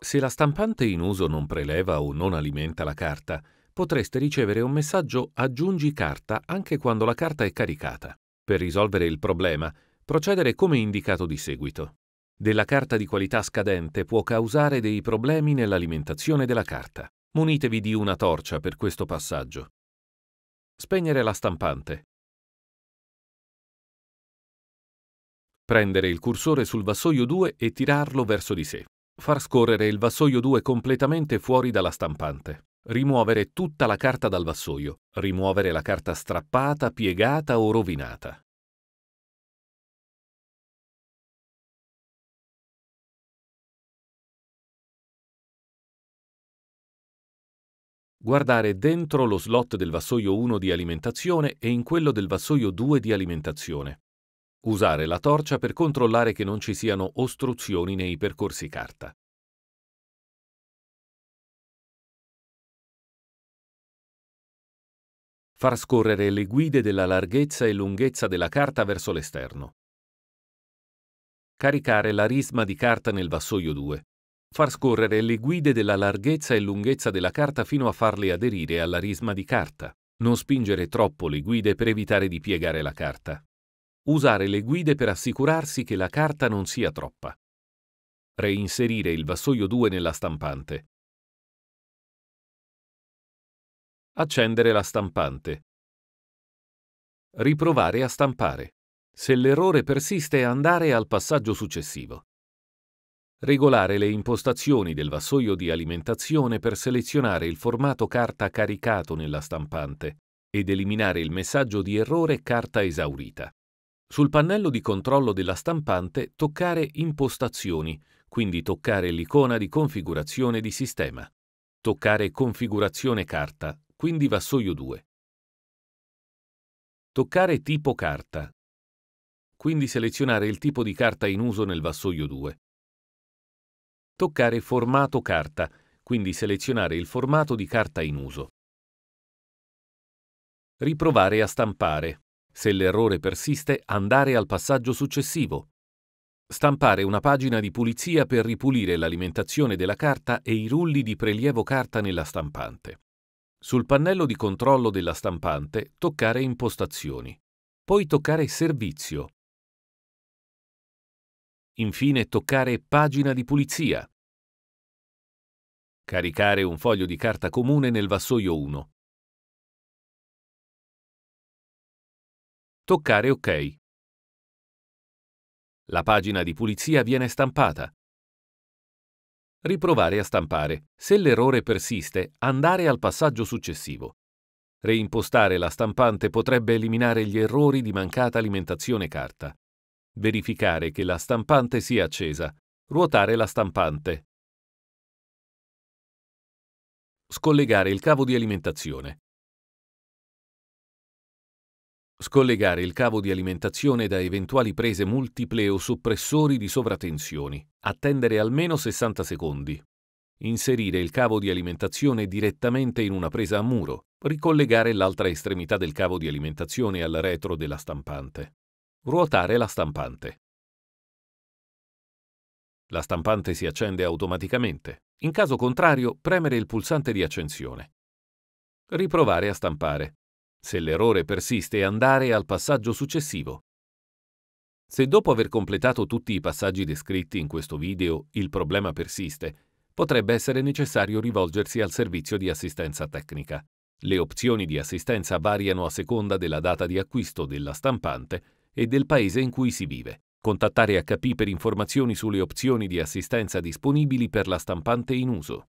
Se la stampante in uso non preleva o non alimenta la carta, potreste ricevere un messaggio Aggiungi carta anche quando la carta è caricata. Per risolvere il problema, procedere come indicato di seguito. Della carta di qualità scadente può causare dei problemi nell'alimentazione della carta. Munitevi di una torcia per questo passaggio. Spegnere la stampante. Prendere il cursore sul vassoio 2 e tirarlo verso di sé. Far scorrere il vassoio 2 completamente fuori dalla stampante. Rimuovere tutta la carta dal vassoio. Rimuovere la carta strappata, piegata o rovinata. Guardare dentro lo slot del vassoio 1 di alimentazione e in quello del vassoio 2 di alimentazione. Usare la torcia per controllare che non ci siano ostruzioni nei percorsi carta. Far scorrere le guide della larghezza e lunghezza della carta verso l'esterno. Caricare la risma di carta nel vassoio 2. Far scorrere le guide della larghezza e lunghezza della carta fino a farle aderire alla risma di carta. Non spingere troppo le guide per evitare di piegare la carta. Usare le guide per assicurarsi che la carta non sia troppa. Reinserire il vassoio 2 nella stampante. Accendere la stampante. Riprovare a stampare. Se l'errore persiste, andare al passaggio successivo. Regolare le impostazioni del vassoio di alimentazione per selezionare il formato carta caricato nella stampante ed eliminare il messaggio di errore carta esaurita. Sul pannello di controllo della stampante toccare Impostazioni, quindi toccare l'icona di configurazione di sistema. Toccare Configurazione carta, quindi vassoio 2. Toccare tipo carta, quindi selezionare il tipo di carta in uso nel vassoio 2. Toccare formato carta, quindi selezionare il formato di carta in uso. Riprovare a stampare, se l'errore persiste, andare al passaggio successivo. Stampare una pagina di pulizia per ripulire l'alimentazione della carta e i rulli di prelievo carta nella stampante. Sul pannello di controllo della stampante toccare Impostazioni, poi toccare Servizio. Infine toccare Pagina di pulizia. Caricare un foglio di carta comune nel vassoio 1. Toccare OK. La pagina di pulizia viene stampata. Riprovare a stampare. Se l'errore persiste, andare al passaggio successivo. Reimpostare la stampante potrebbe eliminare gli errori di mancata alimentazione carta. Verificare che la stampante sia accesa. Ruotare la stampante. Scollegare il cavo di alimentazione. Scollegare il cavo di alimentazione da eventuali prese multiple o soppressori di sovratensioni. Attendere almeno 60 secondi. Inserire il cavo di alimentazione direttamente in una presa a muro. Ricollegare l'altra estremità del cavo di alimentazione al retro della stampante. Ruotare la stampante. La stampante si accende automaticamente. In caso contrario, premere il pulsante di accensione. Riprovare a stampare. Se l'errore persiste, andare al passaggio successivo. Se dopo aver completato tutti i passaggi descritti in questo video il problema persiste, potrebbe essere necessario rivolgersi al servizio di assistenza tecnica. Le opzioni di assistenza variano a seconda della data di acquisto della stampante e del paese in cui si vive. Contattare HP per informazioni sulle opzioni di assistenza disponibili per la stampante in uso.